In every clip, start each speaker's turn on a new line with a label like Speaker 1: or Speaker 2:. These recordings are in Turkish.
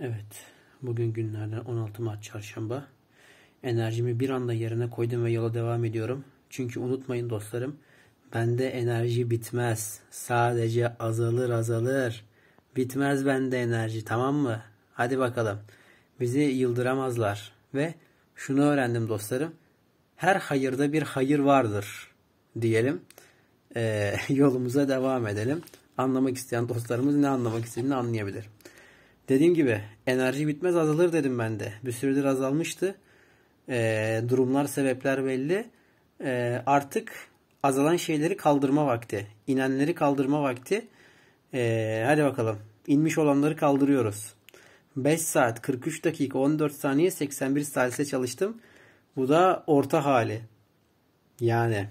Speaker 1: Evet. Bugün günlerden 16 Mart Çarşamba. Enerjimi bir anda yerine koydum ve yola devam ediyorum. Çünkü unutmayın dostlarım. Bende enerji bitmez. Sadece azalır azalır. Bitmez bende enerji tamam mı? Hadi bakalım. Bizi yıldıramazlar. Ve şunu öğrendim dostlarım. Her hayırda bir hayır vardır diyelim. Ee, yolumuza devam edelim. Anlamak isteyen dostlarımız ne anlamak istediğini anlayabilir. Dediğim gibi enerji bitmez azalır dedim ben de. Bir süredir azalmıştı. Ee, durumlar, sebepler belli. Ee, artık azalan şeyleri kaldırma vakti. İnenleri kaldırma vakti. Ee, hadi bakalım. İnmiş olanları kaldırıyoruz. 5 saat 43 dakika 14 saniye 81 salise çalıştım. Bu da orta hali. Yani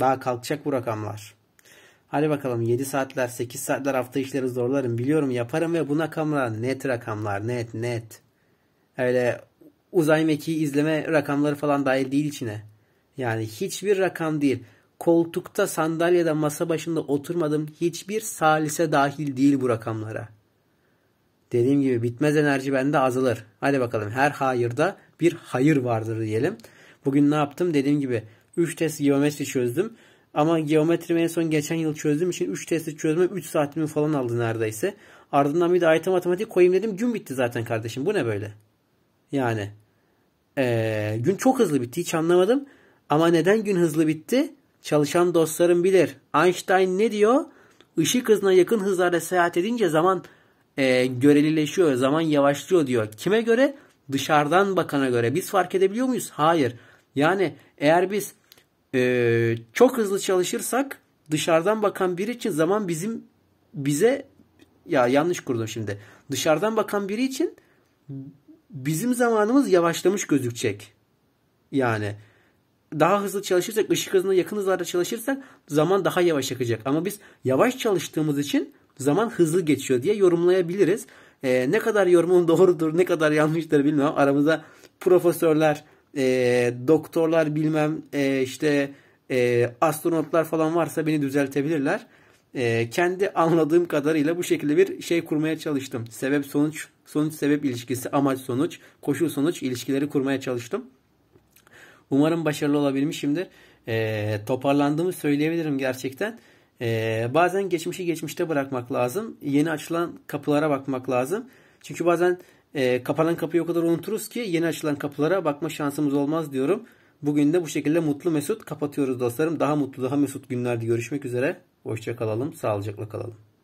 Speaker 1: daha kalkacak bu rakamlar. Hadi bakalım 7 saatler 8 saatler hafta işleri zorlarım biliyorum yaparım ve buna kamera net rakamlar net net. Öyle uzay mekiği izleme rakamları falan dahil değil içine. Yani hiçbir rakam değil. Koltukta sandalyede masa başında oturmadım hiçbir salise dahil değil bu rakamlara. Dediğim gibi bitmez enerji bende azalır. Hadi bakalım her hayırda bir hayır vardır diyelim. Bugün ne yaptım? Dediğim gibi 3 test geometri çözdüm. Ama geometrimi en son geçen yıl çözdüğüm için 3 testi çözmem 3 saatimi falan aldı neredeyse. Ardından bir de IT matematik koyayım dedim. Gün bitti zaten kardeşim. Bu ne böyle? Yani. Ee, gün çok hızlı bitti. Hiç anlamadım. Ama neden gün hızlı bitti? Çalışan dostlarım bilir. Einstein ne diyor? Işık hızına yakın hızlarda seyahat edince zaman e, görelileşiyor. Zaman yavaşlıyor diyor. Kime göre? Dışarıdan bakana göre. Biz fark edebiliyor muyuz? Hayır. Yani eğer biz e, çok hızlı çalışırsak dışarıdan bakan biri için zaman bizim bize ya yanlış kurdum şimdi. Dışarıdan bakan biri için bizim zamanımız yavaşlamış gözükecek. Yani daha hızlı çalışırsak, ışık hızına yakın hızlarda çalışırsak zaman daha yavaş akacak. Ama biz yavaş çalıştığımız için zaman hızlı geçiyor diye yorumlayabiliriz. Ee, ne kadar yorumun doğrudur, ne kadar yanlıştır bilmiyorum. Aramızda profesörler, e, doktorlar bilmem e, işte e, astronotlar falan varsa beni düzeltebilirler. E, kendi anladığım kadarıyla bu şekilde bir şey kurmaya çalıştım. Sebep sonuç, sonuç sebep ilişkisi, amaç sonuç, koşul sonuç ilişkileri kurmaya çalıştım. Umarım başarılı olabilmişimdir. E, toparlandığımı söyleyebilirim gerçekten. E, bazen geçmişi geçmişte bırakmak lazım. Yeni açılan kapılara bakmak lazım. Çünkü bazen e, kapanan kapıyı o kadar unuturuz ki yeni açılan kapılara bakma şansımız olmaz diyorum. Bugün de bu şekilde mutlu mesut kapatıyoruz dostlarım. Daha mutlu daha mesut günlerde görüşmek üzere. Hoşça kalalım, sağlıcakla kalalım.